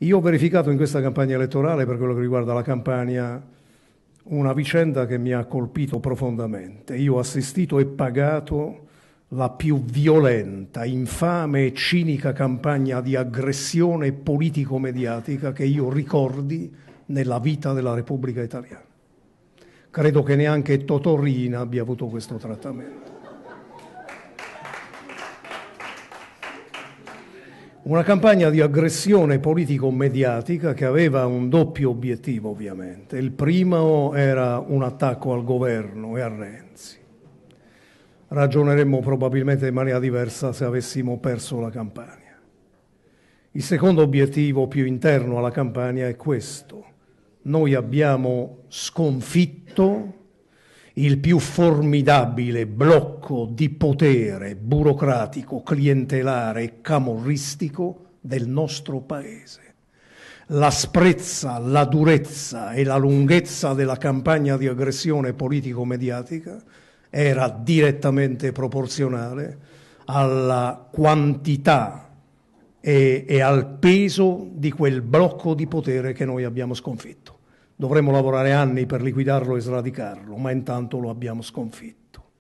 Io ho verificato in questa campagna elettorale, per quello che riguarda la campagna, una vicenda che mi ha colpito profondamente. Io ho assistito e pagato la più violenta, infame e cinica campagna di aggressione politico-mediatica che io ricordi nella vita della Repubblica Italiana. Credo che neanche Totorrina abbia avuto questo trattamento. Una campagna di aggressione politico-mediatica che aveva un doppio obiettivo ovviamente. Il primo era un attacco al governo e a Renzi. Ragioneremmo probabilmente in maniera diversa se avessimo perso la campagna. Il secondo obiettivo più interno alla campagna è questo. Noi abbiamo sconfitto il più formidabile blocco di potere burocratico, clientelare e camorristico del nostro paese. L'asprezza, la durezza e la lunghezza della campagna di aggressione politico-mediatica era direttamente proporzionale alla quantità e, e al peso di quel blocco di potere che noi abbiamo sconfitto. Dovremmo lavorare anni per liquidarlo e sradicarlo, ma intanto lo abbiamo sconfitto.